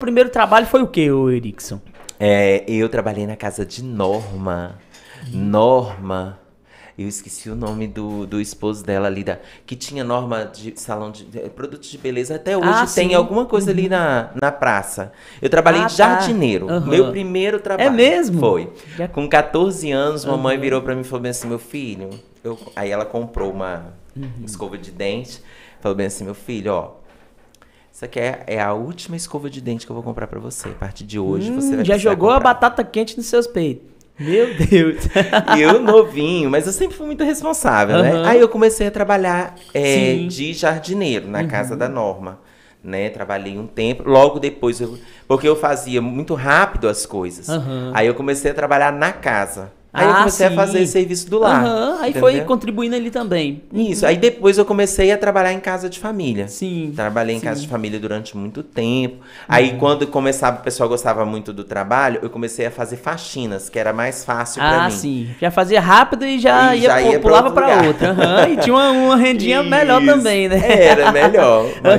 primeiro trabalho foi o que, o Erickson? É, eu trabalhei na casa de Norma. Norma. Eu esqueci o nome do, do esposo dela ali, da, que tinha norma de salão de, de eh, produtos de beleza. Até ah, hoje ah, tem sim. alguma coisa ali uhum. na, na praça. Eu trabalhei ah, de tá. jardineiro. Uhum. Meu primeiro é trabalho. É mesmo? Foi. Com 14 anos, uhum. mamãe virou para mim e falou bem assim: meu filho. Eu... Aí ela comprou uma uhum. escova de dente. Falou bem assim: meu filho, ó isso aqui é, é, a última escova de dente que eu vou comprar para você. A partir de hoje hum, você vai Já jogou comprar. a batata quente nos seus peitos. Meu Deus. eu novinho, mas eu sempre fui muito responsável, uhum. né? Aí eu comecei a trabalhar é, de jardineiro na uhum. casa da Norma. Né, trabalhei um tempo, logo depois, eu, porque eu fazia muito rápido as coisas. Uhum. Aí eu comecei a trabalhar na casa. Aí ah, eu comecei sim. a fazer serviço do lar. Uhum, aí entendeu? foi contribuindo ali também. Isso. Uhum. Aí depois eu comecei a trabalhar em casa de família. Sim. Trabalhei em sim. casa de família durante muito tempo. Uhum. Aí quando começava, o pessoal gostava muito do trabalho, eu comecei a fazer faxinas, que era mais fácil ah, pra mim. Ah, sim. Já fazia rápido e já, e ia, já ia, pulava pra, outra. e tinha uma, uma rendinha Isso. melhor também, né? Era melhor.